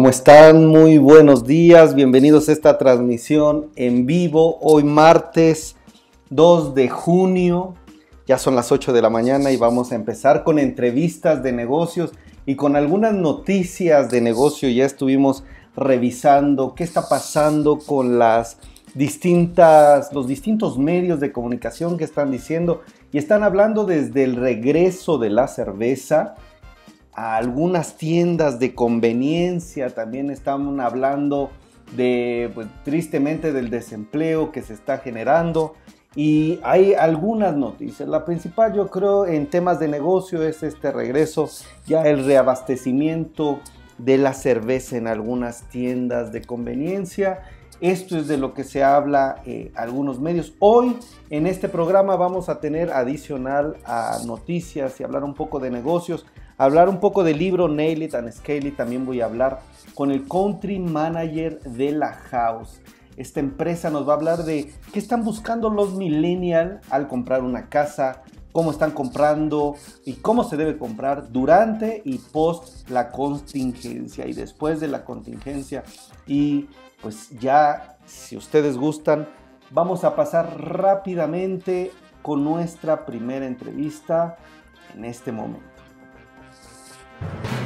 ¿Cómo están? Muy buenos días. Bienvenidos a esta transmisión en vivo. Hoy martes 2 de junio. Ya son las 8 de la mañana y vamos a empezar con entrevistas de negocios y con algunas noticias de negocio. Ya estuvimos revisando qué está pasando con las distintas los distintos medios de comunicación que están diciendo y están hablando desde el regreso de la cerveza a algunas tiendas de conveniencia, también estamos hablando de, pues, tristemente, del desempleo que se está generando. Y hay algunas noticias. La principal, yo creo, en temas de negocio es este regreso, ya el reabastecimiento de la cerveza en algunas tiendas de conveniencia. Esto es de lo que se habla eh, algunos medios. Hoy en este programa vamos a tener adicional a noticias y hablar un poco de negocios hablar un poco del libro Nailed It and Scale también voy a hablar con el country manager de la house. Esta empresa nos va a hablar de qué están buscando los Millennial al comprar una casa, cómo están comprando y cómo se debe comprar durante y post la contingencia y después de la contingencia. Y pues ya, si ustedes gustan, vamos a pasar rápidamente con nuestra primera entrevista en este momento. Thank you.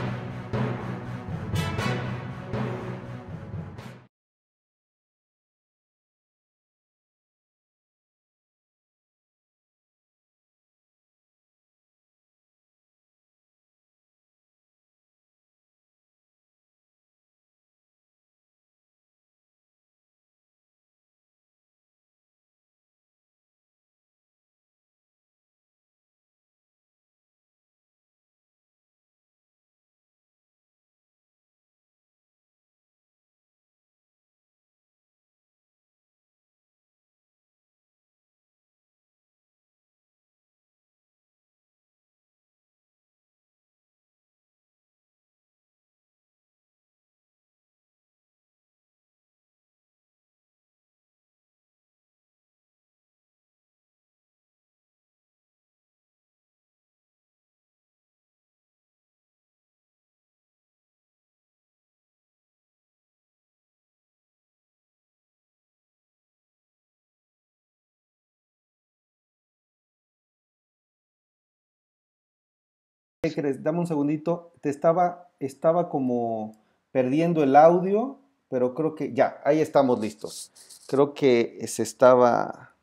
Dame un segundito. Te estaba, estaba como perdiendo el audio, pero creo que ya, ahí estamos listos. Creo que se estaba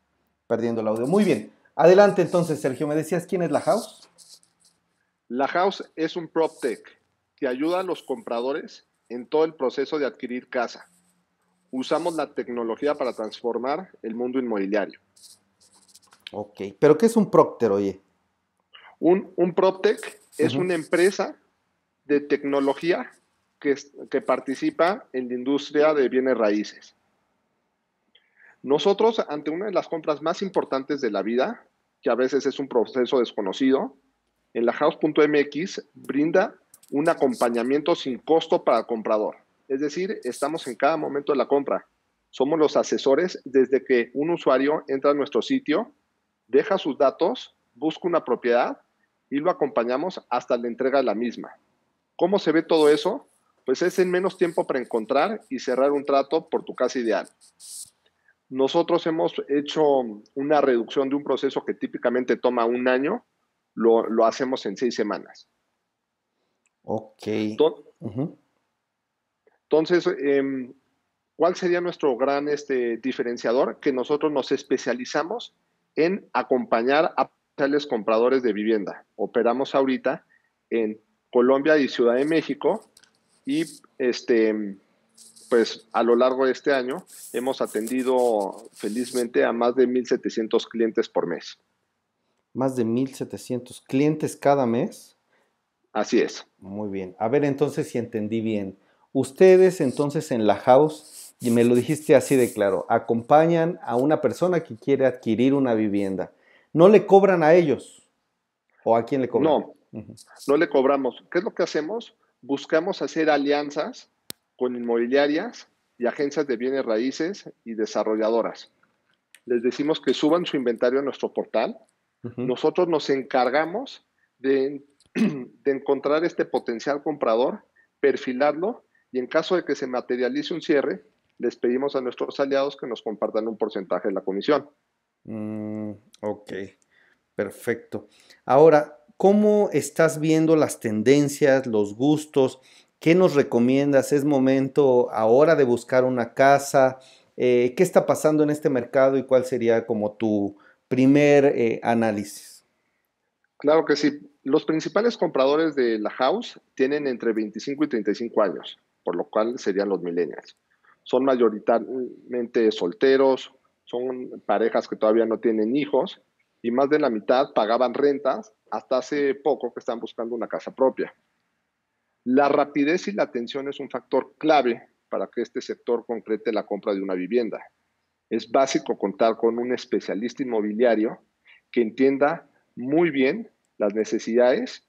perdiendo el audio. Muy bien. Adelante entonces, Sergio. Me decías, ¿quién es la House? La House es un prop tech que ayuda a los compradores en todo el proceso de adquirir casa. Usamos la tecnología para transformar el mundo inmobiliario. Ok, pero ¿qué es un procter, oye? Un, un PropTech es una empresa de tecnología que, que participa en la industria de bienes raíces. Nosotros, ante una de las compras más importantes de la vida, que a veces es un proceso desconocido, en la house.mx brinda un acompañamiento sin costo para el comprador. Es decir, estamos en cada momento de la compra. Somos los asesores desde que un usuario entra a nuestro sitio, deja sus datos, busca una propiedad y lo acompañamos hasta la entrega de la misma. ¿Cómo se ve todo eso? Pues es en menos tiempo para encontrar y cerrar un trato por tu casa ideal. Nosotros hemos hecho una reducción de un proceso que típicamente toma un año, lo, hacemos en seis semanas. Ok. Entonces, em, ¿cuál sería nuestro gran este, diferenciador? Que nosotros nos especializamos en acompañar a compradores de vivienda. Operamos ahorita en Colombia y Ciudad de México y este pues a lo largo de este año hemos atendido felizmente a más de 1700 clientes por mes. Más de 1700 clientes cada mes. Así es. Muy bien. A ver entonces si entendí bien. Ustedes entonces en la house, y me lo dijiste así de claro, acompañan a una persona que quiere adquirir una vivienda no le cobran a ellos. ¿O a quién le cobran? No, no le cobramos. ¿Qué es lo que hacemos? Buscamos hacer alianzas con inmobiliarias y agencias de bienes raíces y desarrolladoras. Les decimos que suban su inventario a nuestro portal. Nosotros nos encargamos de encontrar este potencial comprador, perfilarlo y en caso de que se materialice un cierre, les pedimos a nuestros aliados que nos compartan un porcentaje de la comisión. Mm, ok, perfecto. Ahora, ¿cómo estás viendo las tendencias, los gustos? ¿Qué nos recomiendas? ¿Es momento ahora de buscar una casa? Eh, ¿Qué está pasando en este mercado y cuál sería como tu primer eh, análisis? Claro que sí. Los principales compradores de la house tienen entre 25 y 35 años, por lo cual serían los millennials. Son mayoritariamente solteros, son parejas que todavía no tienen hijos y más de la mitad pagaban rentas hasta hace poco que están buscando una casa propia. La rapidez y la atención es un factor clave para que este sector concrete la compra de una vivienda. Es básico contar con un especialista inmobiliario que entienda muy bien las necesidades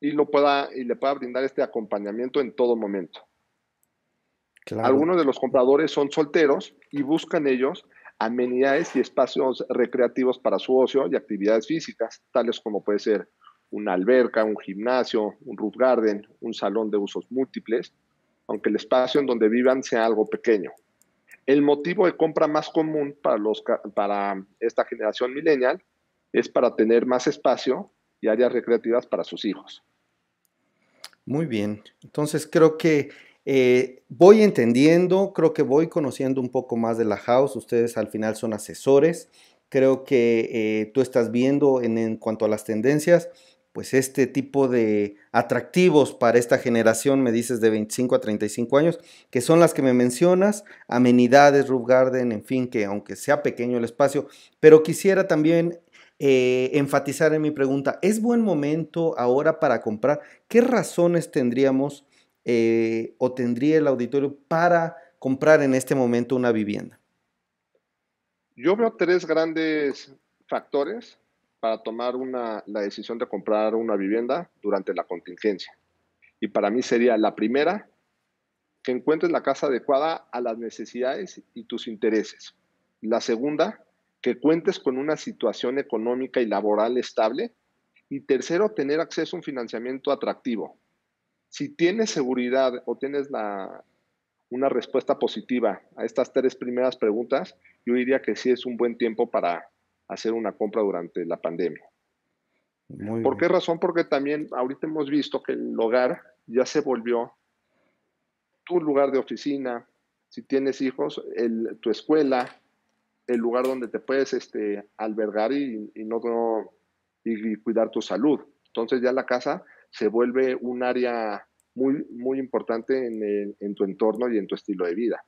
y, lo pueda, y le pueda brindar este acompañamiento en todo momento. Algunos de los compradores son solteros y buscan ellos amenidades y espacios recreativos para su ocio y actividades físicas, tales como puede ser una alberca, un gimnasio, un roof garden, un salón de usos múltiples, aunque el espacio en donde vivan sea algo pequeño. El motivo de compra más común para, los, para esta generación millennial es para tener más espacio y áreas recreativas para sus hijos. Muy bien, entonces creo que eh, voy entendiendo, creo que voy conociendo un poco más de la house. Ustedes al final son asesores. Creo que eh, tú estás viendo en, cuanto a las tendencias, pues este tipo de atractivos para esta generación, me dices, de 25 a 35 años, que son las que me mencionas, amenidades, roof garden, en fin, que aunque sea pequeño el espacio, pero quisiera también eh, enfatizar en mi pregunta, ¿es buen momento ahora para comprar? ¿Qué razones tendríamos eh, o tendría el auditorio para comprar en este momento una vivienda? Yo veo tres grandes factores para tomar la decisión de comprar una vivienda durante la contingencia. Y para mí sería la primera, que encuentres la casa adecuada a las necesidades y tus intereses. La segunda, que cuentes con una situación económica y laboral estable. Y tercero, tener acceso a un financiamiento atractivo. Si tienes seguridad o tienes una respuesta positiva a estas tres primeras preguntas, yo diría que sí es un buen tiempo para hacer una compra durante la pandemia. ¿Por qué razón? Porque también ahorita hemos visto que el hogar ya se volvió tu lugar de oficina, si tienes hijos, tu escuela, el lugar donde te puedes este, albergar y, no, y cuidar tu salud. Entonces ya la casa se vuelve un área muy, muy importante en, tu entorno y en tu estilo de vida.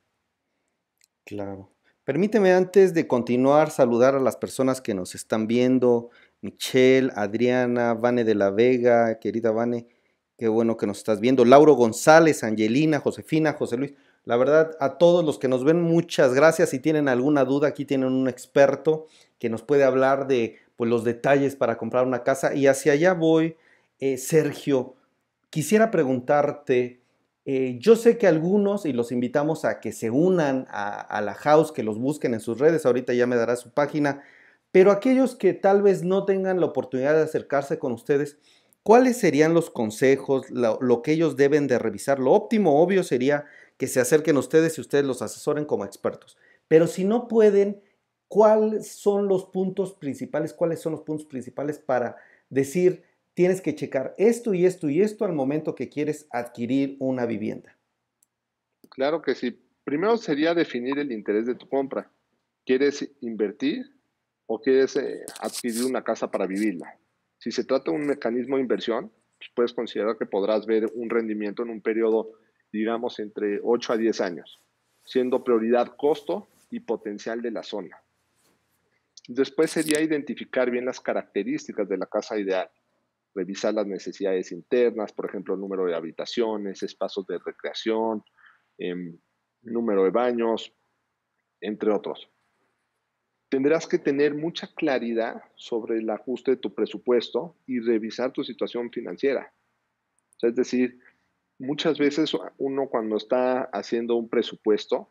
Claro. Permíteme antes de continuar saludar a las personas que nos están viendo, Michelle, Adriana, Vane de la Vega, querida Vane, qué bueno que nos estás viendo, Lauro González, Angelina, Josefina, José Luis. La verdad, a todos los que nos ven, muchas gracias. Si tienen alguna duda, aquí tienen un experto que nos puede hablar de pues, los detalles para comprar una casa. Y hacia allá voy eh, Sergio, quisiera preguntarte, eh, yo sé que algunos, y los invitamos a que se unan a, la house, que los busquen en sus redes, ahorita ya me dará su página, pero aquellos que tal vez no tengan la oportunidad de acercarse con ustedes, ¿cuáles serían los consejos, lo, lo, que ellos deben de revisar? Lo óptimo, obvio, sería que se acerquen a ustedes y ustedes los asesoren como expertos. Pero si no pueden, ¿cuáles son los puntos principales? ¿Cuáles son los puntos principales para decir, tienes que checar esto y esto y esto al momento que quieres adquirir una vivienda. Claro que sí. Primero sería definir el interés de tu compra. ¿Quieres invertir o quieres eh, adquirir una casa para vivirla? Si se trata de un mecanismo de inversión, pues puedes considerar que podrás ver un rendimiento en un periodo, digamos, entre 8 a 10 años, siendo prioridad costo y potencial de la zona. Después sería identificar bien las características de la casa ideal revisar las necesidades internas, por ejemplo, número de habitaciones, espacios de recreación, em, número de baños, entre otros. Tendrás que tener mucha claridad sobre el ajuste de tu presupuesto y revisar tu situación financiera. O es decir, muchas veces uno cuando está haciendo un presupuesto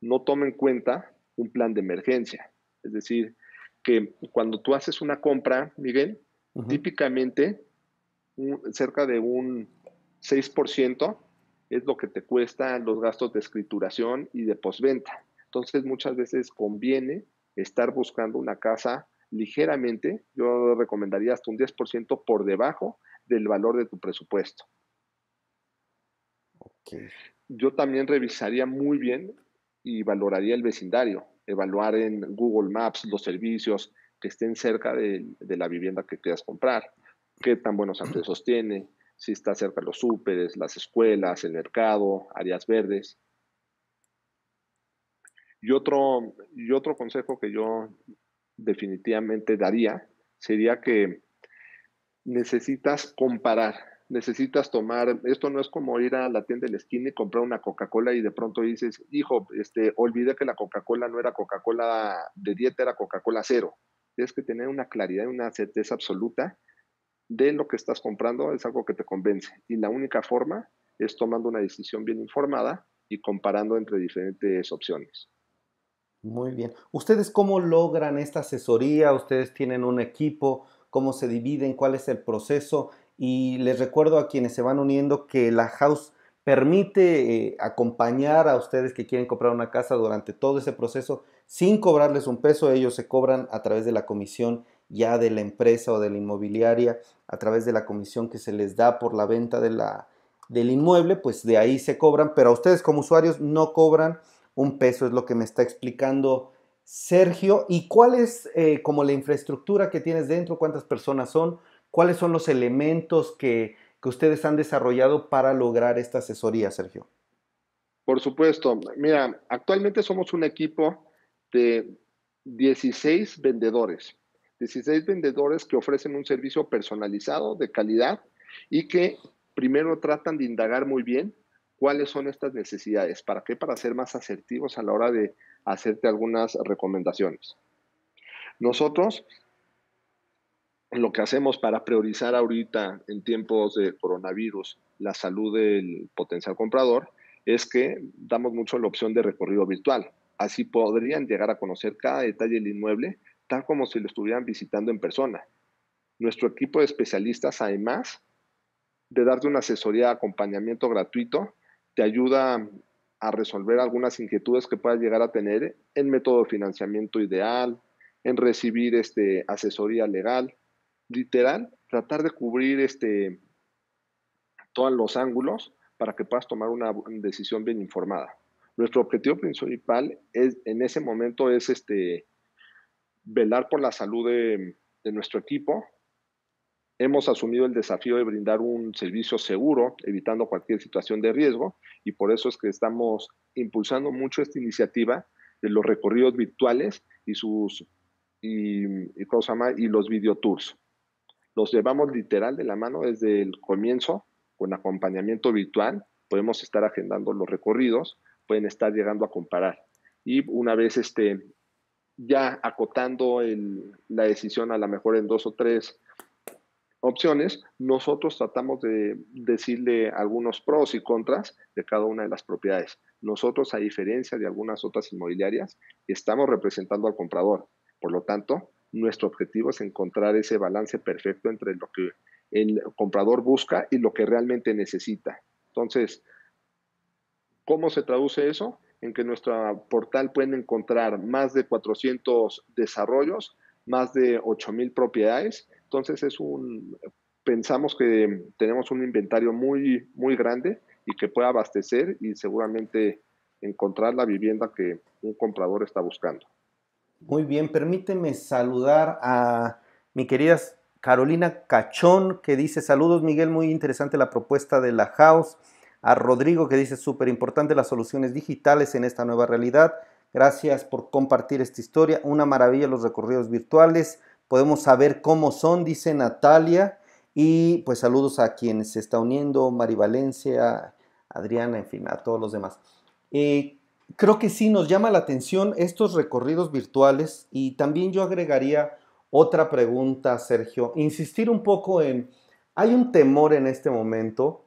no toma en cuenta un plan de emergencia. Es decir, que cuando tú haces una compra, Miguel, Típicamente, cerca de un 6% es lo que te cuesta los gastos de escrituración y de postventa. Entonces, muchas veces conviene estar buscando una casa ligeramente, yo recomendaría hasta un 10% por debajo del valor de tu presupuesto. Yo también revisaría muy bien y valoraría el vecindario, evaluar en Google Maps los servicios, que estén cerca de, la vivienda que quieras comprar, qué tan buenos accesos tiene, si está cerca los súperes, las escuelas, el mercado, áreas verdes. Y otro, y otro consejo que yo definitivamente daría sería que necesitas comparar, necesitas tomar, esto no es como ir a la tienda de la esquina y comprar una Coca-Cola y de pronto dices, hijo, este, olvidé que la Coca-Cola no era Coca-Cola de dieta, era Coca-Cola cero tienes que tener una claridad y una certeza absoluta de lo que estás comprando, es algo que te convence. Y la única forma es tomando una decisión bien informada y comparando entre diferentes opciones. Muy bien. ¿Ustedes cómo logran esta asesoría? ¿Ustedes tienen un equipo? ¿Cómo se dividen? ¿Cuál es el proceso? Y les recuerdo a quienes se van uniendo que la house permite eh, acompañar a ustedes que quieren comprar una casa durante todo ese proceso sin cobrarles un peso, ellos se cobran a través de la comisión ya de la empresa o de la inmobiliaria, a través de la comisión que se les da por la venta del inmueble, pues de ahí se cobran, pero a ustedes como usuarios no cobran un peso, es lo que me está explicando Sergio. ¿Y cuál es eh, como la infraestructura que tienes dentro? ¿Cuántas personas son? ¿Cuáles son los elementos que ustedes han desarrollado para lograr esta asesoría, Sergio? Por supuesto. Mira, actualmente somos un equipo de 16 vendedores. 16 vendedores que ofrecen un servicio personalizado de calidad y que primero tratan de indagar muy bien cuáles son estas necesidades. ¿Para qué? Para ser más asertivos a la hora de hacerte algunas recomendaciones. Nosotros lo que hacemos para priorizar ahorita en tiempos de coronavirus la salud del potencial comprador es que damos mucho la opción de recorrido virtual. Así podrían llegar a conocer cada detalle del inmueble, tal como si lo estuvieran visitando en persona. Nuestro equipo de especialistas, además de darte una asesoría de acompañamiento gratuito, te ayuda a resolver algunas inquietudes que puedas llegar a tener en método de financiamiento ideal, en recibir este, asesoría legal, literal, tratar de cubrir este, todos los ángulos para que puedas tomar una decisión bien informada. Nuestro objetivo principal es, en ese momento es este, velar por la salud de, nuestro equipo. Hemos asumido el desafío de brindar un servicio seguro, evitando cualquier situación de riesgo, y por eso es que estamos impulsando mucho esta iniciativa de los recorridos virtuales y sus y, y, y los videotours. Los llevamos literal de la mano desde el comienzo, con acompañamiento virtual. Podemos estar agendando los recorridos pueden estar llegando a comparar. Y una vez este, ya acotando la decisión a lo mejor en dos o tres opciones, nosotros tratamos de decirle algunos pros y contras de cada una de las propiedades. Nosotros, a diferencia de algunas otras inmobiliarias, estamos representando al comprador. Por lo tanto, nuestro objetivo es encontrar ese balance perfecto entre lo que el comprador busca y lo que realmente necesita. Entonces, ¿Cómo se traduce eso? En que en nuestro portal pueden encontrar más de 400 desarrollos, más de 8.000 propiedades. Entonces es un, pensamos que tenemos un inventario muy, muy grande y que puede abastecer y seguramente encontrar la vivienda que un comprador está buscando. Muy bien, permíteme saludar a mi querida Carolina Cachón, que dice saludos Miguel, muy interesante la propuesta de la House a Rodrigo que dice súper importante las soluciones digitales en esta nueva realidad. Gracias por compartir esta historia. Una maravilla los recorridos virtuales. Podemos saber cómo son, dice Natalia. Y pues saludos a quienes se está uniendo, Mari Valencia, Adriana, en fin, a todos los demás. Eh, creo que sí nos llama la atención estos recorridos virtuales y también yo agregaría otra pregunta, Sergio. Insistir un poco en, hay un temor en este momento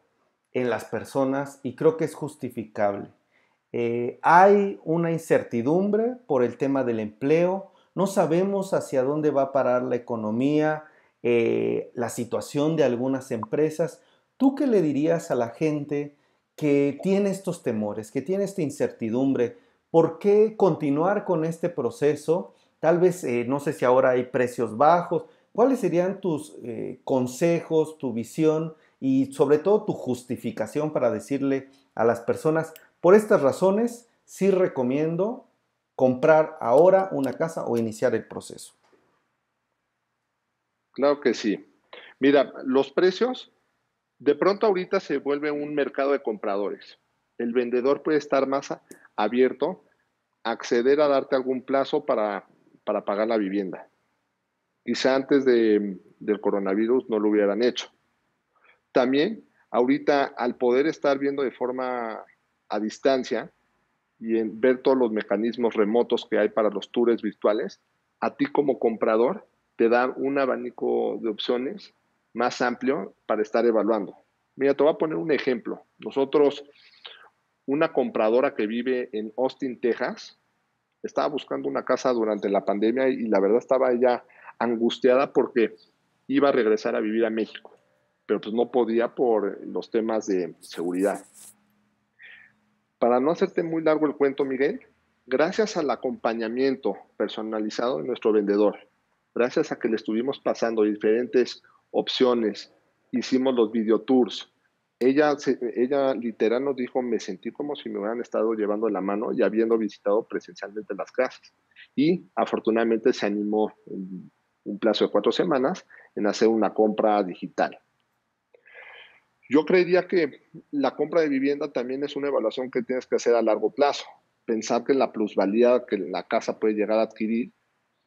en las personas y creo que es justificable. Eh, hay una incertidumbre por el tema del empleo, no sabemos hacia dónde va a parar la economía, eh, la situación de algunas empresas. ¿Tú qué le dirías a la gente que tiene estos temores, que tiene esta incertidumbre? ¿Por qué continuar con este proceso? Tal vez, eh, no sé si ahora hay precios bajos. ¿Cuáles serían tus consejos, tu visión y sobre todo tu justificación para decirle a las personas, por estas razones, sí recomiendo comprar ahora una casa o iniciar el proceso. Claro que sí. Mira, los precios, de pronto ahorita se vuelve un mercado de compradores. El vendedor puede estar más abierto a acceder a darte algún plazo para, para pagar la vivienda. Quizá antes del coronavirus no lo hubieran hecho también ahorita al poder estar viendo de forma a distancia y en ver todos los mecanismos remotos que hay para los tours virtuales, a ti como comprador te da un abanico de opciones más amplio para estar evaluando. Mira, te voy a poner un ejemplo. Nosotros, una compradora que vive en Austin, Texas, estaba buscando una casa durante la pandemia y la verdad estaba ya angustiada porque iba a regresar a vivir a México pero pues no podía por los temas de seguridad. Para no hacerte muy largo el cuento, Miguel, gracias al acompañamiento personalizado de nuestro vendedor, gracias a que le estuvimos pasando diferentes opciones, hicimos los videotours. Ella, ella literal nos dijo, me sentí como si me hubieran estado llevando la mano y habiendo visitado presencialmente las clases. Y afortunadamente se animó en un plazo de cuatro semanas en hacer una compra digital. Yo creería que la compra de vivienda también es una evaluación que tienes que hacer a largo plazo. Pensar que la plusvalía que la casa puede llegar a adquirir,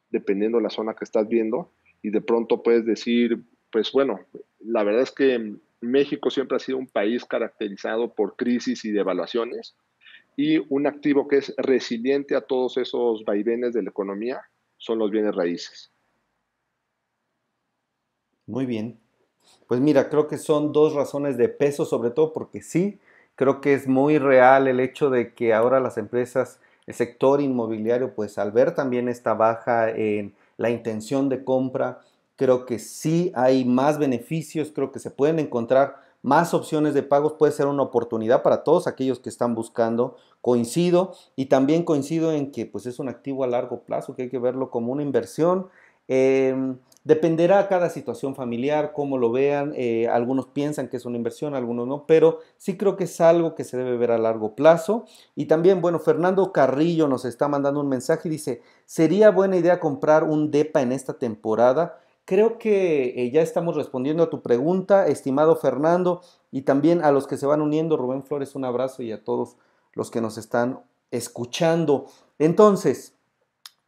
dependiendo de la zona que estás viendo, y de pronto puedes decir, pues bueno, la verdad es que México siempre ha sido un país caracterizado por crisis y devaluaciones, y un activo que es resiliente a todos esos vaivenes de la economía son los bienes raíces. Muy bien. Pues mira, creo que son dos razones de peso, sobre todo porque sí, creo que es muy real el hecho de que ahora las empresas, el sector inmobiliario, pues al ver también esta baja en la intención de compra, creo que sí hay más beneficios, creo que se pueden encontrar más opciones de pagos, puede ser una oportunidad para todos aquellos que están buscando. Coincido y también coincido en que pues es un activo a largo plazo, que hay que verlo como una inversión. Em, Dependerá cada situación familiar, cómo lo vean. Eh, algunos piensan que es una inversión, algunos no, pero sí creo que es algo que se debe ver a largo plazo. Y también, bueno, Fernando Carrillo nos está mandando un mensaje y dice, ¿sería buena idea comprar un DEPA en esta temporada? Creo que eh, ya estamos respondiendo a tu pregunta, estimado Fernando, y también a los que se van uniendo. Rubén Flores, un abrazo y a todos los que nos están escuchando. Entonces,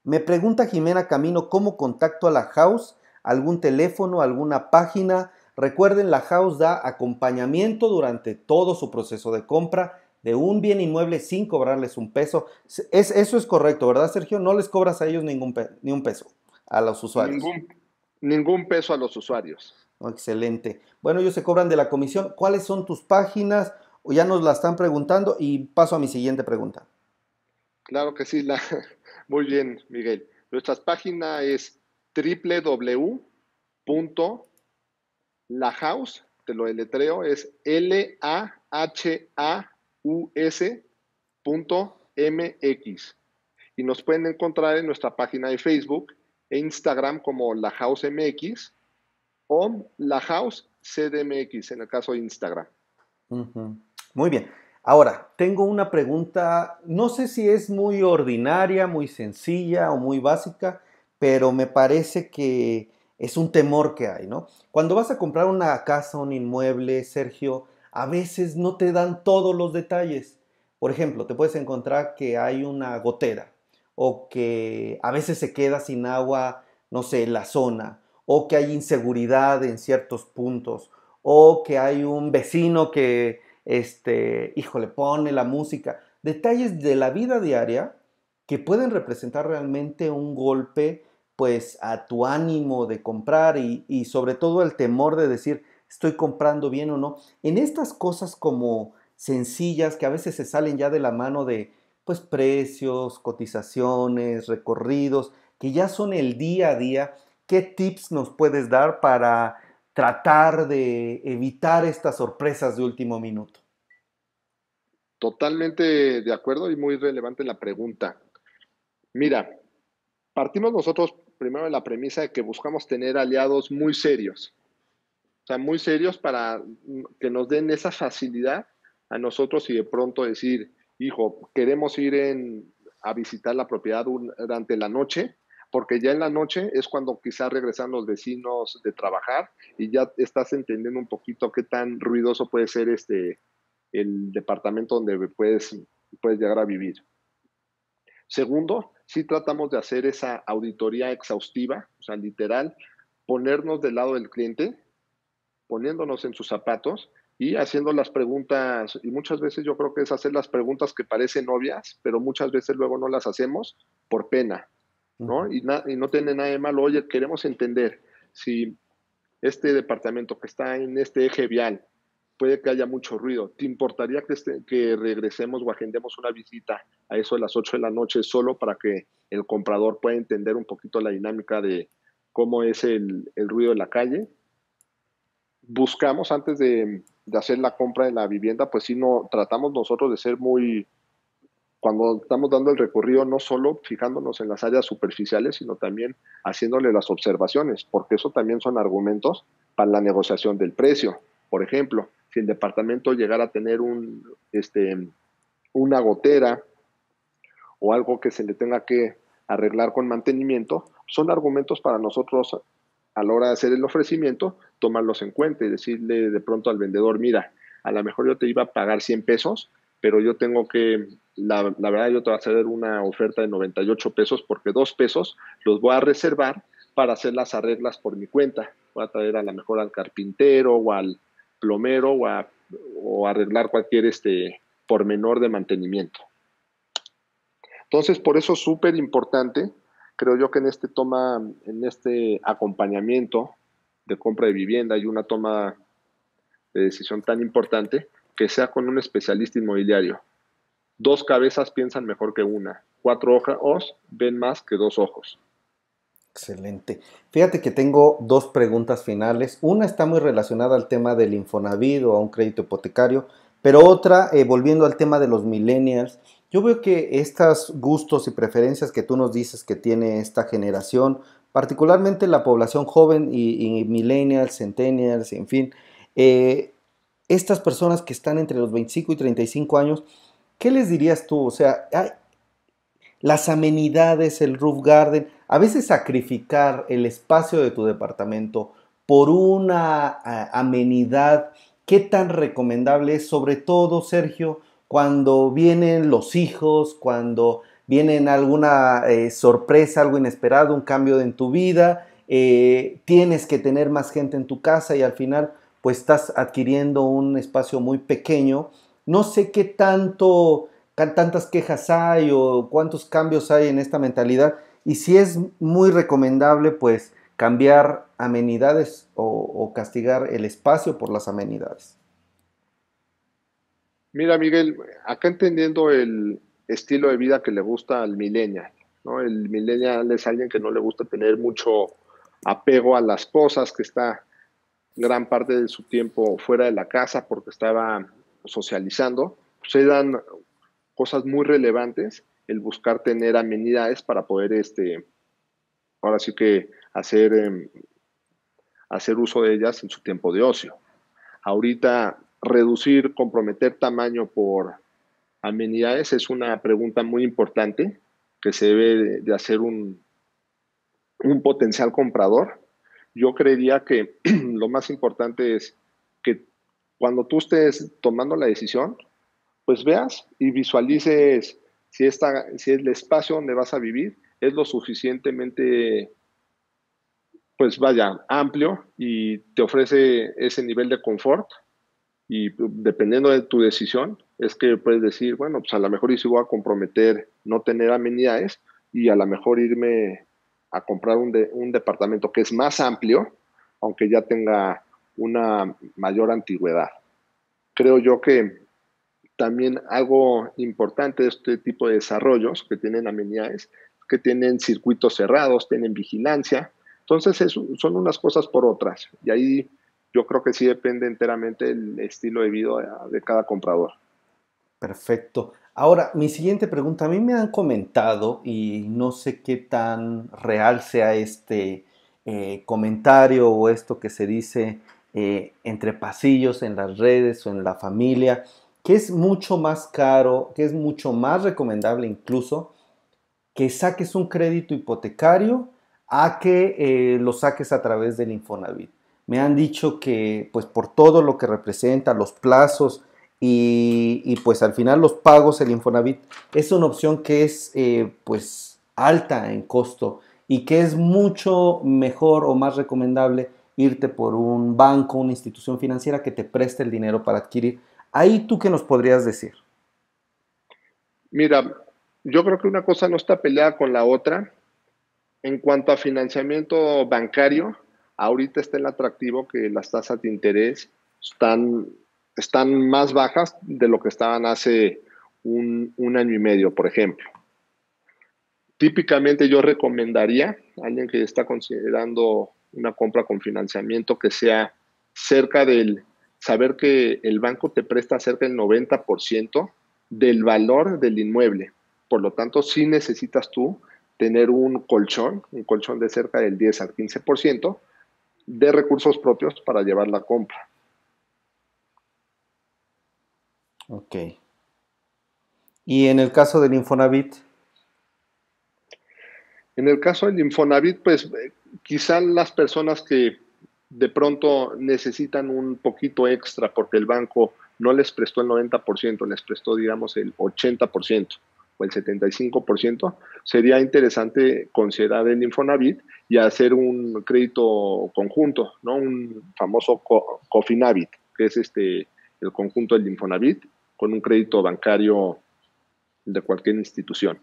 me pregunta Jimena Camino cómo contacto a la house algún teléfono, alguna página. Recuerden, la House da acompañamiento durante todo su proceso de compra de un bien inmueble sin cobrarles un peso. Es, eso es correcto, ¿verdad, Sergio? No les cobras a ellos ningún ni un peso a los usuarios. Ningún, peso a los usuarios. Oh, excelente. Bueno, ellos se cobran de la comisión. ¿Cuáles son tus páginas? Ya nos la están preguntando y paso a mi siguiente pregunta. Claro que sí, muy bien, Miguel. Nuestra página es www.lahouse, te lo deletreo, es L-A-H-A-U-S .mx. Y nos pueden encontrar en nuestra página de Facebook e Instagram como La o La en el caso de Instagram. Muy bien. Ahora, tengo una pregunta, no sé si es muy ordinaria, muy sencilla o muy básica, pero me parece que es un temor que hay, ¿no? Cuando vas a comprar una casa, un inmueble, Sergio, a veces no te dan todos los detalles. Por ejemplo, te puedes encontrar que hay una gotera o que a veces se queda sin agua, no sé, la zona, o que hay inseguridad en ciertos puntos, o que hay un vecino que, este, le pone la música. Detalles de la vida diaria que pueden representar realmente un golpe pues a tu ánimo de comprar y, sobre todo el temor de decir, estoy comprando bien o no. En estas cosas como sencillas que a veces se salen ya de la mano de pues precios, cotizaciones, recorridos, que ya son el día a día, ¿qué tips nos puedes dar para tratar de evitar estas sorpresas de último minuto? Totalmente de acuerdo y muy relevante la pregunta. Mira, partimos nosotros primero la premisa de que buscamos tener aliados muy serios, o sea, muy serios para mm, que nos den esa facilidad a nosotros y de pronto decir, hijo, queremos ir a visitar la propiedad durante la noche, porque ya en la noche es cuando quizás regresan los vecinos de trabajar y ya estás entendiendo un poquito qué tan ruidoso puede ser este el departamento donde puedes, puedes llegar a vivir. Segundo, si tratamos de hacer esa auditoría exhaustiva, o sea, literal, ponernos del lado del cliente, poniéndonos en sus zapatos y haciendo las preguntas, y muchas veces yo creo que es hacer las preguntas que parecen obvias, pero muchas veces luego no las hacemos por pena, ¿no? y, y, no tiene nada de malo, oye, queremos entender si este departamento que está en este eje vial puede que haya mucho ruido. ¿Te importaría que, este, que regresemos o agendemos una visita a eso de las 8 de la noche solo para que el comprador pueda entender un poquito la dinámica de cómo es el, ruido de la calle? Buscamos antes de, hacer la compra de la vivienda, pues si no, tratamos nosotros de ser muy, cuando estamos dando el recorrido, no solo fijándonos en las áreas superficiales, sino también haciéndole las observaciones, porque eso también son argumentos para la negociación del precio. Por ejemplo, si el departamento llegara a tener un, este, una gotera o algo que se le tenga que arreglar con mantenimiento, son argumentos para nosotros a la hora de hacer el ofrecimiento, tomarlos en cuenta y decirle de pronto al vendedor, mira, a lo mejor yo te iba a pagar 100 pesos, pero yo tengo que, la, la verdad yo te voy a hacer una oferta de 98 pesos porque dos pesos los voy a reservar para hacer las arreglas por mi cuenta. Voy a traer a lo mejor al carpintero o al, plomero o, arreglar cualquier este, pormenor de mantenimiento. Entonces, por eso es súper importante, creo yo que en este toma, en este acompañamiento de compra de vivienda y una toma de decisión tan importante que sea con un especialista inmobiliario. Dos cabezas piensan mejor que una, cuatro ojos ven más que dos ojos. Excelente. Fíjate que tengo dos preguntas finales. Una está muy relacionada al tema del Infonavit o a un crédito hipotecario, pero otra, eh, volviendo al tema de los millennials, yo veo que estos gustos y preferencias que tú nos dices que tiene esta generación, particularmente la población joven y, millennials, centennials, en fin, eh, estas personas que están entre los 25 y 35 años, ¿qué les dirías tú? O sea, las amenidades, el roof garden, a veces sacrificar el espacio de tu departamento por una amenidad, ¿qué tan recomendable es? Sobre todo, Sergio, cuando vienen los hijos, cuando vienen alguna eh, sorpresa, algo inesperado, un cambio en tu vida, eh, tienes que tener más gente en tu casa y al final pues estás adquiriendo un espacio muy pequeño. No sé qué tanto, tantas quejas hay o cuántos cambios hay en esta mentalidad, y si es muy recomendable, pues cambiar amenidades o, castigar el espacio por las amenidades. Mira, Miguel, acá entendiendo el estilo de vida que le gusta al millennial, ¿no? El millennial es alguien que no le gusta tener mucho apego a las cosas, que está gran parte de su tiempo fuera de la casa porque estaba socializando. Se eran cosas muy relevantes el buscar tener amenidades para poder, este, ahora sí que hacer, em, hacer uso de ellas en su tiempo de ocio. Ahorita, reducir, comprometer tamaño por amenidades es una pregunta muy importante que se debe de hacer un, un potencial comprador. Yo creería que lo más importante es que cuando tú estés tomando la decisión, pues veas y visualices si, esta, si el espacio donde vas a vivir es lo suficientemente, pues vaya, amplio y te ofrece ese nivel de confort. Y pues, dependiendo de tu decisión, es que puedes decir, bueno, pues a lo mejor yo si voy a comprometer no tener amenidades y a lo mejor irme a comprar un, de, un departamento que es más amplio, aunque ya tenga una mayor antigüedad. Creo yo que también hago importante de este tipo de desarrollos que tienen amenidades, que tienen circuitos cerrados, tienen vigilancia. Entonces son unas cosas por otras. Y ahí yo creo que sí depende enteramente el estilo de vida eh, de, cada comprador. Perfecto. Ahora, mi siguiente pregunta. A mí me han comentado, y no sé qué tan real sea este eh, comentario o esto que se dice eh, entre pasillos, en las redes o en la familia, que es mucho más caro, que es mucho más recomendable incluso que saques un crédito hipotecario a que eh, lo saques a través del Infonavit. Me han dicho que pues por todo lo que representa, los plazos y, pues al final los pagos, el Infonavit es una opción que es eh, pues alta en costo y que es mucho mejor o más recomendable irte por un banco, una institución financiera que te preste el dinero para adquirir Ahí tú qué nos podrías decir. Mira, yo creo que una cosa no está peleada con la otra. En cuanto a financiamiento bancario, ahorita está el atractivo que las tasas de interés están, están más bajas de lo que estaban hace un, un año y medio, por ejemplo. Típicamente yo recomendaría a alguien que está considerando una compra con financiamiento que sea cerca del saber que el banco te presta cerca del 90% del valor del inmueble. Por lo tanto, sí necesitas tú tener un colchón, un colchón de cerca del 10 al 15% de recursos propios para llevar la compra. Ok. ¿Y en el caso del Infonavit? En el caso del Infonavit, pues eh, quizá las personas que de pronto necesitan un poquito extra porque el banco no les prestó el 90%, les prestó, digamos, el 80% o el 75%, sería interesante considerar el Infonavit y hacer un crédito conjunto, ¿no? Un famoso Cofinavit, que es este el conjunto del Infonavit con un crédito bancario de cualquier institución.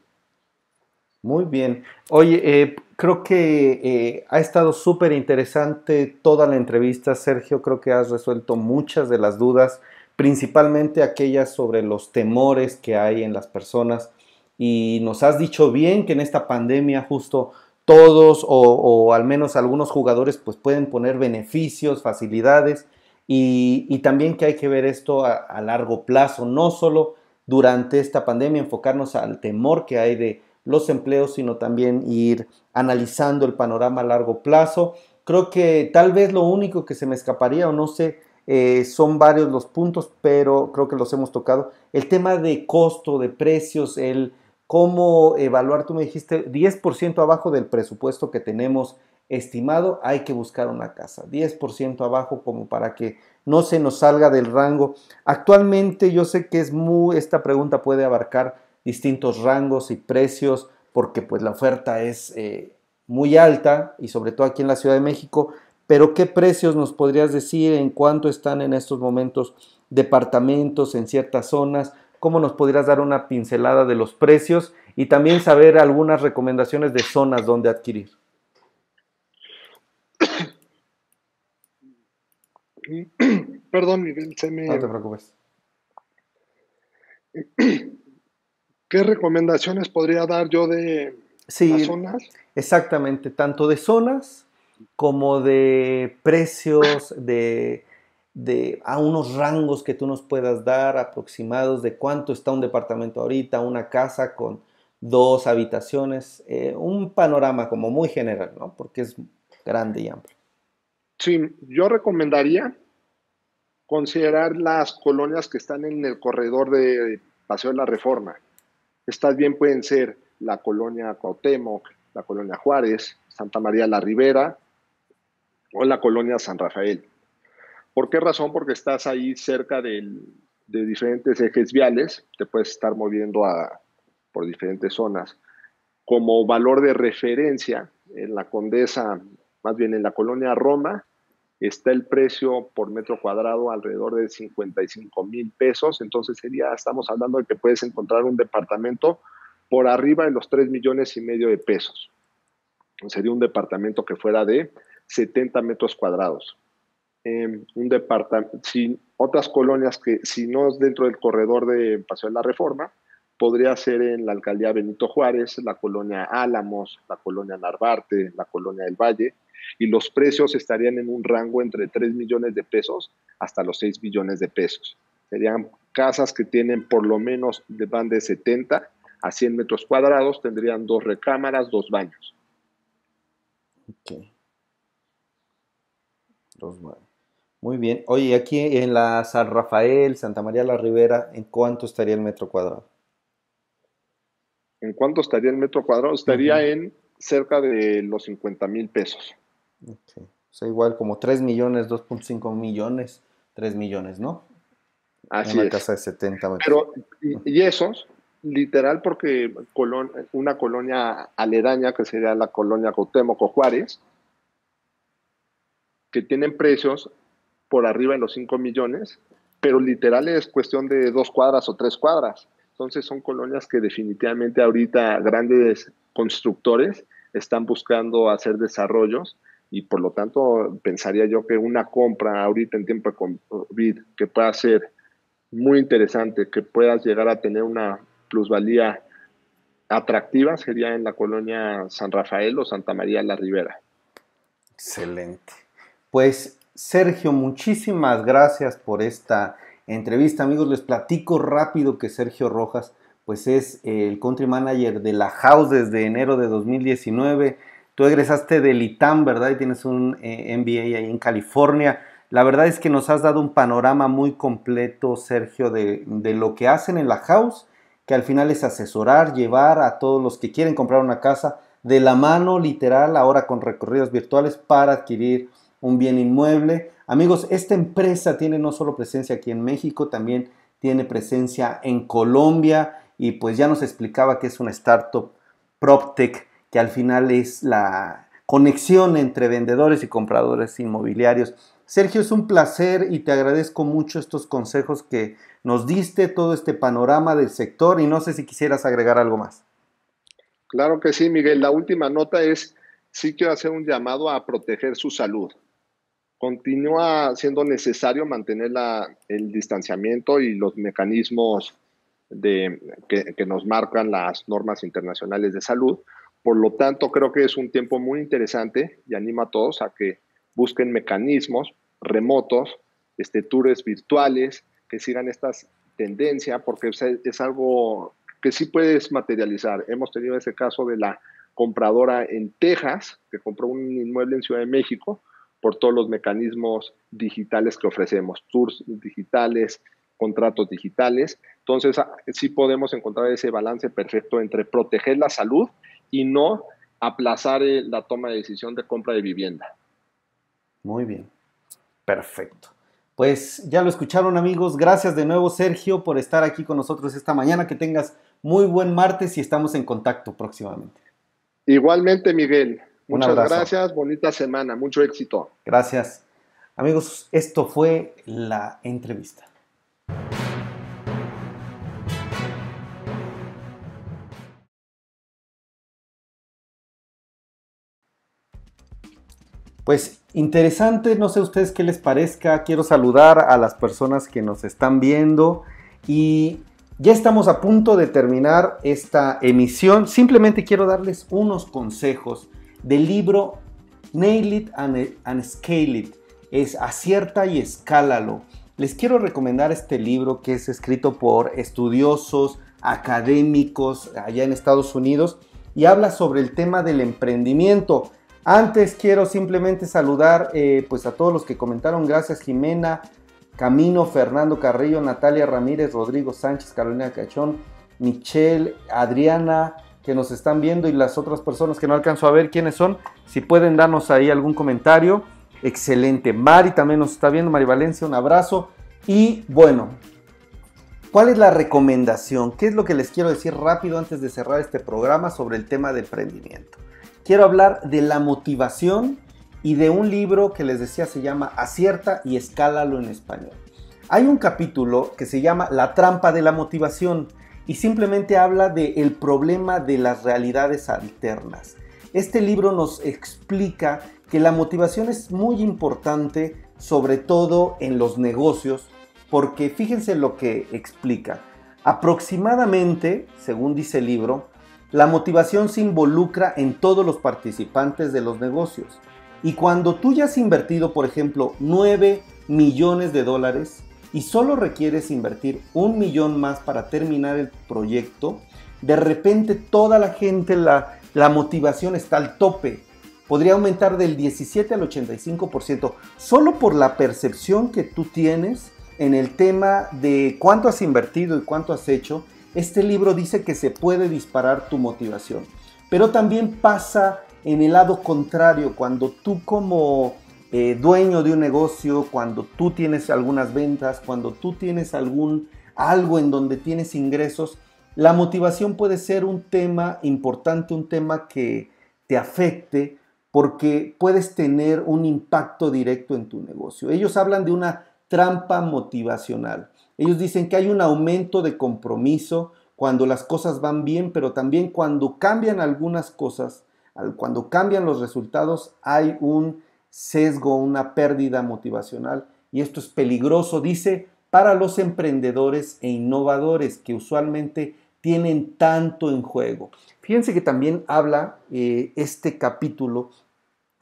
Muy bien. Oye, eh, creo que eh, ha estado súper interesante toda la entrevista, Sergio. Creo que has resuelto muchas de las dudas, principalmente aquellas sobre los temores que hay en las personas. Y nos has dicho bien que en esta pandemia justo todos o, al menos algunos jugadores pues pueden poner beneficios, facilidades y, también que hay que ver esto a largo plazo, no solo durante esta pandemia, enfocarnos al temor que hay de los empleos, sino también ir analizando el panorama a largo plazo. Creo que tal vez lo único que se me escaparía, o no sé, eh, son varios los puntos, pero creo que los hemos tocado. El tema de costo, de precios, el cómo evaluar, tú me dijiste, 10% abajo del presupuesto que tenemos estimado, hay que buscar una casa. 10% abajo como para que no se nos salga del rango. Actualmente yo sé que es muy, esta pregunta puede abarcar distintos rangos y precios porque pues la oferta es eh, muy alta y sobre todo aquí en la Ciudad de México. Pero ¿qué precios nos podrías decir en cuánto están en estos momentos departamentos en ciertas zonas? ¿Cómo nos podrías dar una pincelada de los precios y también saber algunas recomendaciones de zonas donde adquirir? Perdón, Miguel, se me... No te preocupes. ¿Qué recomendaciones podría dar yo de las zonas? Exactamente, tanto de zonas como de precios, de, a unos rangos que tú nos puedas dar aproximados de cuánto está un departamento ahorita, una casa con dos habitaciones, eh, un panorama como muy general, ¿no? Porque es grande y amplio. Sí, yo recomendaría considerar las colonias que están en el corredor de Paseo de la Reforma. Estás bien pueden ser la colonia Cuauhtémoc, la colonia Juárez, Santa María la Ribera o la colonia San Rafael. ¿Por qué razón? Porque estás ahí cerca de diferentes ejes viales, te puedes estar moviendo por diferentes zonas. Como valor de referencia, en la Condesa, más bien en la colonia Roma, está el precio por metro cuadrado alrededor de 55 mil pesos, entonces sería, estamos hablando de que puedes encontrar un departamento por arriba de los 3 millones y medio de pesos. Sería un departamento que fuera de 70 metros cuadrados. Em, un departamento, sin otras colonias que si no es dentro del corredor de Paseo de la Reforma, podría ser en la alcaldía Benito Juárez, la colonia Álamos, la colonia Narvarte, la colonia del Valle, y los precios estarían en un rango entre 3 millones de pesos hasta los 6 millones de pesos. Serían casas que tienen por lo menos de van de 70 a 100 metros cuadrados, tendrían dos recámaras, dos baños. Ok. Muy bien. Oye, aquí en la San Rafael, Santa María la Rivera, ¿en cuánto estaría el metro cuadrado? ¿En cuánto estaría el metro cuadrado? Estaría en cerca de los 50 mil pesos. Okay. O sea, igual como 3 millones, 2.5 millones, 3 millones, ¿no? Así una casa de 70 Pero, y, esos, literal, porque una colonia aledaña, que sería la colonia cotemo Juárez, que tienen precios por arriba de los 5 millones, pero literal es cuestión de dos cuadras o tres cuadras. Entonces son colonias que definitivamente ahorita grandes constructores están buscando hacer desarrollos y por lo tanto pensaría yo que una compra ahorita en tiempo de COVID que pueda ser muy interesante, que puedas llegar a tener una plusvalía atractiva sería en la colonia San Rafael o Santa María la Ribera. Excelente. Pues Sergio, muchísimas gracias por esta entrevista. Amigos, les platico rápido que Sergio Rojas pues es el country manager de la House desde enero de 2019 Tú egresaste del ITAM, ¿verdad? Y tienes un eh, MBA ahí en California. La verdad es que nos has dado un panorama muy completo, Sergio, de, de lo que hacen en la house, que al final es asesorar, llevar a todos los que quieren comprar una casa de la mano, literal, ahora con recorridos virtuales para adquirir un bien inmueble. Amigos, esta empresa tiene no solo presencia aquí en México, también tiene presencia en Colombia y pues ya nos explicaba que es una startup PropTech que al final es la conexión entre vendedores y compradores inmobiliarios. Sergio, es un placer y te agradezco mucho estos consejos que nos diste, todo este panorama del sector y no sé si quisieras agregar algo más. Claro que sí, Miguel. La última nota es, sí quiero hacer un llamado a proteger su salud. Continúa siendo necesario mantener el distanciamiento y los mecanismos que nos marcan las normas internacionales de salud, por lo tanto, creo que es un tiempo muy interesante y anima a todos a que busquen mecanismos remotos, este, tours virtuales, que sigan esta tendencia, porque es, es algo que sí puedes materializar. Hemos tenido ese caso de la compradora en Texas, que compró un inmueble en Ciudad de México, por todos los mecanismos digitales que ofrecemos, tours digitales, contratos digitales. Entonces, ah, sí podemos encontrar ese balance perfecto entre proteger la salud y no aplazar eh, la toma de decisión de compra de vivienda. Muy bien, perfecto. Pues ya lo escucharon amigos, gracias de nuevo Sergio por estar aquí con nosotros esta mañana, que tengas muy buen martes y estamos en contacto próximamente. Igualmente Miguel, muchas gracias, bonita semana, mucho éxito. Gracias. Amigos, esto fue la entrevista. Pues interesante, no sé ustedes qué les parezca. Quiero saludar a las personas que nos están viendo y ya estamos a punto de terminar esta emisión. Simplemente quiero darles unos consejos del libro Nail It and, Scale It. Es acierta y escálalo. Les quiero recomendar este libro que es escrito por estudiosos, académicos allá en Estados Unidos y habla sobre el tema del emprendimiento. Antes quiero simplemente saludar eh, pues a todos los que comentaron. Gracias Jimena, Camino, Fernando Carrillo, Natalia Ramírez, Rodrigo Sánchez, Carolina Cachón, Michelle, Adriana, que nos están viendo y las otras personas que no alcanzo a ver quiénes son. Si pueden darnos ahí algún comentario. Excelente. Mari también nos está viendo. Mari Valencia, un abrazo. Y bueno, ¿cuál es la recomendación? ¿Qué es lo que les quiero decir rápido antes de cerrar este programa sobre el tema de emprendimiento? quiero hablar de la motivación y de un libro que les decía se llama Acierta y escálalo en español. Hay un capítulo que se llama La trampa de la motivación y simplemente habla de el problema de las realidades alternas. Este libro nos explica que la motivación es muy importante, sobre todo en los negocios, porque fíjense lo que explica. Aproximadamente, según dice el libro, la motivación se involucra en todos los participantes de los negocios. Y cuando tú ya has invertido, por ejemplo, 9 millones de dólares y solo requieres invertir un millón más para terminar el proyecto, de repente toda la gente, la, motivación está al tope. Podría aumentar del 17 al 85% solo por la percepción que tú tienes en el tema de cuánto has invertido y cuánto has hecho este libro dice que se puede disparar tu motivación, pero también pasa en el lado contrario, cuando tú como eh, dueño de un negocio, cuando tú tienes algunas ventas, cuando tú tienes algún algo en donde tienes ingresos, la motivación puede ser un tema importante, un tema que te afecte porque puedes tener un impacto directo en tu negocio. Ellos hablan de una trampa motivacional. Ellos dicen que hay un aumento de compromiso cuando las cosas van bien, pero también cuando cambian algunas cosas, cuando cambian los resultados, hay un sesgo, una pérdida motivacional. Y esto es peligroso, dice, para los emprendedores e innovadores que usualmente tienen tanto en juego. Fíjense que también habla eh, este capítulo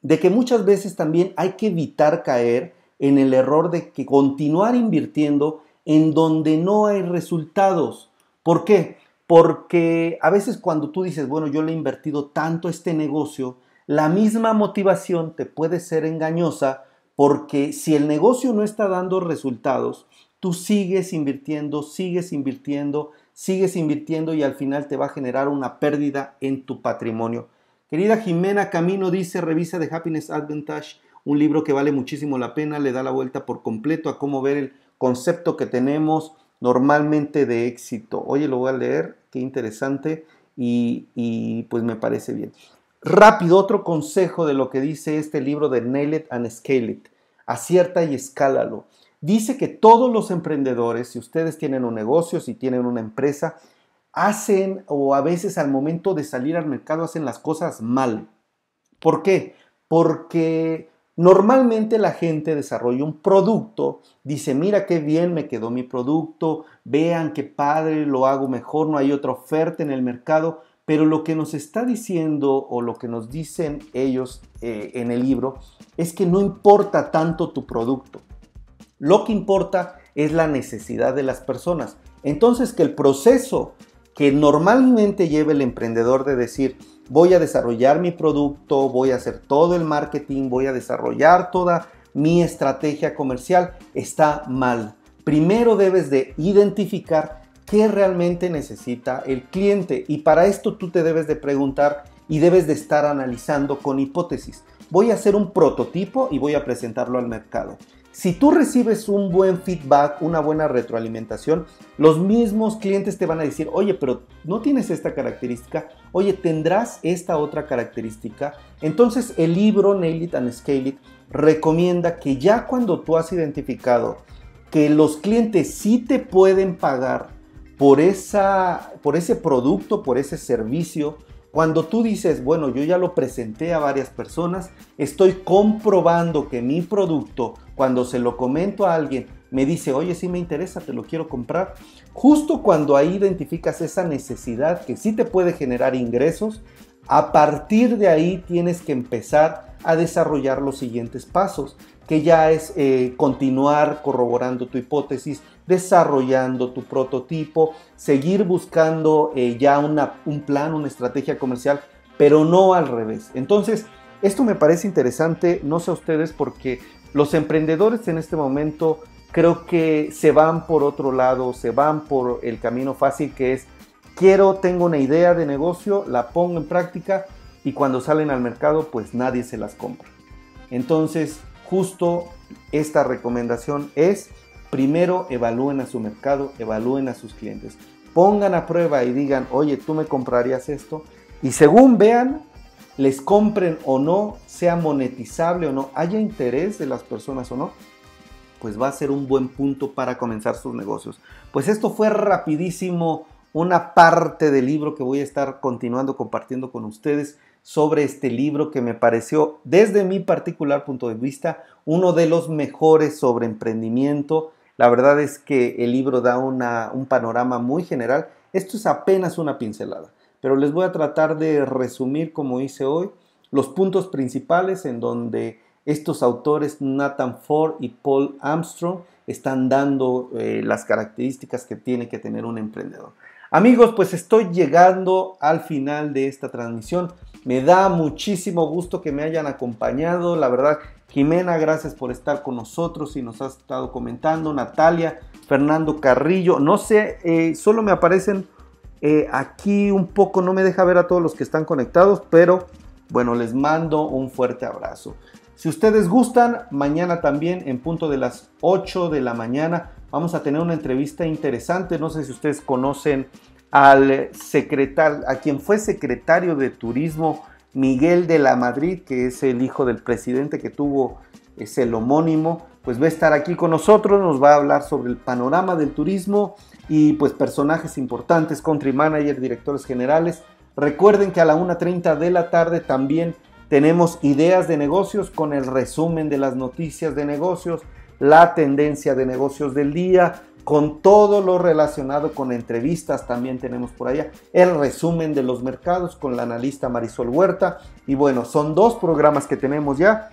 de que muchas veces también hay que evitar caer en el error de que continuar invirtiendo en donde no hay resultados. ¿Por qué? Porque a veces cuando tú dices, bueno, yo le he invertido tanto a este negocio, la misma motivación te puede ser engañosa porque si el negocio no está dando resultados, tú sigues invirtiendo, sigues invirtiendo, sigues invirtiendo y al final te va a generar una pérdida en tu patrimonio. Querida Jimena Camino dice, revisa de Happiness Advantage, un libro que vale muchísimo la pena, le da la vuelta por completo a cómo ver el concepto que tenemos normalmente de éxito. Oye, lo voy a leer, qué interesante y, pues me parece bien. Rápido, otro consejo de lo que dice este libro de Nail and Scale Acierta y escálalo. Dice que todos los emprendedores, si ustedes tienen un negocio, si tienen una empresa, hacen o a veces al momento de salir al mercado hacen las cosas mal. ¿Por qué? Porque Normalmente la gente desarrolla un producto, dice, mira qué bien me quedó mi producto, vean qué padre, lo hago mejor, no hay otra oferta en el mercado, pero lo que nos está diciendo o lo que nos dicen ellos eh, en el libro es que no importa tanto tu producto, lo que importa es la necesidad de las personas. Entonces que el proceso que normalmente lleva el emprendedor de decir, voy a desarrollar mi producto, voy a hacer todo el marketing, voy a desarrollar toda mi estrategia comercial, está mal. Primero debes de identificar qué realmente necesita el cliente y para esto tú te debes de preguntar y debes de estar analizando con hipótesis. Voy a hacer un prototipo y voy a presentarlo al mercado. Si tú recibes un buen feedback, una buena retroalimentación, los mismos clientes te van a decir, oye, pero no tienes esta característica, oye, tendrás esta otra característica. Entonces el libro Nail It and Scale It recomienda que ya cuando tú has identificado que los clientes sí te pueden pagar por, esa, por ese producto, por ese servicio, cuando tú dices, bueno, yo ya lo presenté a varias personas, estoy comprobando que mi producto cuando se lo comento a alguien, me dice, oye, sí me interesa, te lo quiero comprar. Justo cuando ahí identificas esa necesidad que sí te puede generar ingresos, a partir de ahí tienes que empezar a desarrollar los siguientes pasos, que ya es eh, continuar corroborando tu hipótesis, desarrollando tu prototipo, seguir buscando eh, ya un plan, una estrategia comercial, pero no al revés. Entonces, esto me parece interesante, no sé a ustedes, porque los emprendedores en este momento creo que se van por otro lado, se van por el camino fácil que es, quiero, tengo una idea de negocio, la pongo en práctica y cuando salen al mercado pues nadie se las compra. Entonces, justo esta recomendación es, primero evalúen a su mercado, evalúen a sus clientes, pongan a prueba y digan, oye, tú me comprarías esto. Y según vean, les compren o no, sea monetizable o no, haya interés de las personas o no, pues va a ser un buen punto para comenzar sus negocios. Pues esto fue rapidísimo una parte del libro que voy a estar continuando compartiendo con ustedes sobre este libro que me pareció desde mi particular punto de vista uno de los mejores sobre emprendimiento. La verdad es que el libro da una, un panorama muy general. Esto es apenas una pincelada pero les voy a tratar de resumir, como hice hoy, los puntos principales en donde estos autores, Nathan Ford y Paul Armstrong, están dando eh, las características que tiene que tener un emprendedor. Amigos, pues estoy llegando al final de esta transmisión. Me da muchísimo gusto que me hayan acompañado. La verdad, Jimena, gracias por estar con nosotros y nos has estado comentando. Natalia, Fernando Carrillo, no sé, eh, solo me aparecen eh, aquí un poco no me deja ver a todos los que están conectados, pero bueno, les mando un fuerte abrazo. Si ustedes gustan, mañana también en punto de las 8 de la mañana vamos a tener una entrevista interesante. No sé si ustedes conocen al secretario, a quien fue secretario de Turismo, Miguel de la Madrid, que es el hijo del presidente que tuvo, es el homónimo, pues va a estar aquí con nosotros, nos va a hablar sobre el panorama del turismo, y pues personajes importantes, country manager, directores generales. Recuerden que a la 1.30 de la tarde también tenemos ideas de negocios con el resumen de las noticias de negocios, la tendencia de negocios del día, con todo lo relacionado con entrevistas también tenemos por allá, el resumen de los mercados con la analista Marisol Huerta. Y bueno, son dos programas que tenemos ya.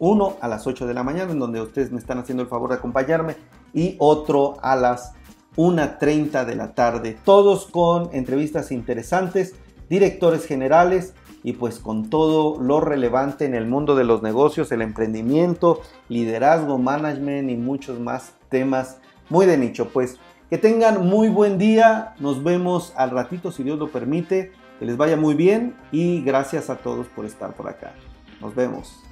Uno a las 8 de la mañana, en donde ustedes me están haciendo el favor de acompañarme, y otro a las 1.30 de la tarde. Todos con entrevistas interesantes, directores generales y pues con todo lo relevante en el mundo de los negocios, el emprendimiento, liderazgo, management y muchos más temas muy de nicho. Pues que tengan muy buen día, nos vemos al ratito si Dios lo permite, que les vaya muy bien y gracias a todos por estar por acá. Nos vemos.